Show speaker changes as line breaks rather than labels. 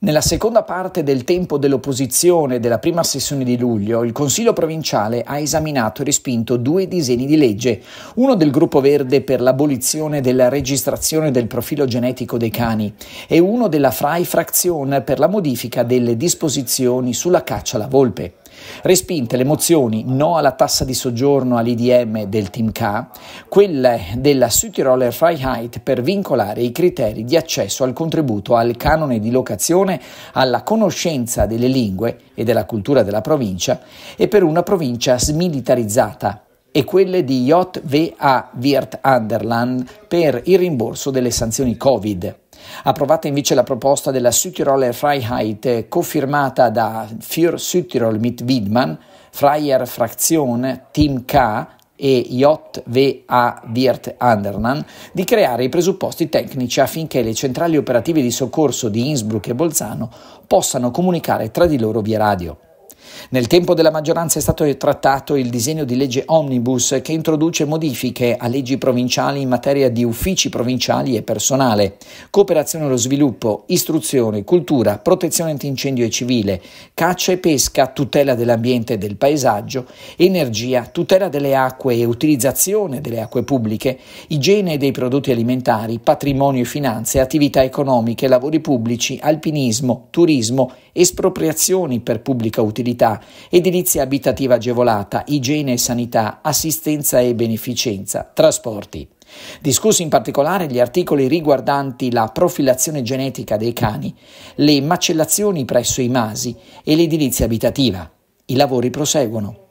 Nella seconda parte del tempo dell'opposizione della prima sessione di luglio, il Consiglio provinciale ha esaminato e respinto due disegni di legge, uno del Gruppo Verde per l'abolizione della registrazione del profilo genetico dei cani e uno della Frai Fraktion per la modifica delle disposizioni sulla caccia alla volpe. Respinte le mozioni no alla tassa di soggiorno all'IDM del Team K, quelle della Südtiroler Freiheit per vincolare i criteri di accesso al contributo al canone di locazione alla conoscenza delle lingue e della cultura della provincia e per una provincia smilitarizzata e quelle di JVA Wirt Anderland per il rimborso delle sanzioni Covid. Approvata invece la proposta della Südtiroler Freiheit, eh, cofirmata da Für Südtirol mit Widmann, Freier Fraktion, Team K e JVA Wirt Andernan di creare i presupposti tecnici affinché le centrali operative di soccorso di Innsbruck e Bolzano possano comunicare tra di loro via radio. Nel tempo della maggioranza è stato trattato il disegno di legge Omnibus che introduce modifiche a leggi provinciali in materia di uffici provinciali e personale, cooperazione allo sviluppo, istruzione, cultura, protezione antincendio e civile, caccia e pesca, tutela dell'ambiente e del paesaggio, energia, tutela delle acque e utilizzazione delle acque pubbliche, igiene dei prodotti alimentari, patrimonio e finanze, attività economiche, lavori pubblici, alpinismo, turismo e espropriazioni per pubblica utilità, edilizia abitativa agevolata, igiene e sanità, assistenza e beneficenza, trasporti. Discussi in particolare gli articoli riguardanti la profilazione genetica dei cani, le macellazioni presso i masi e l'edilizia abitativa. I lavori proseguono.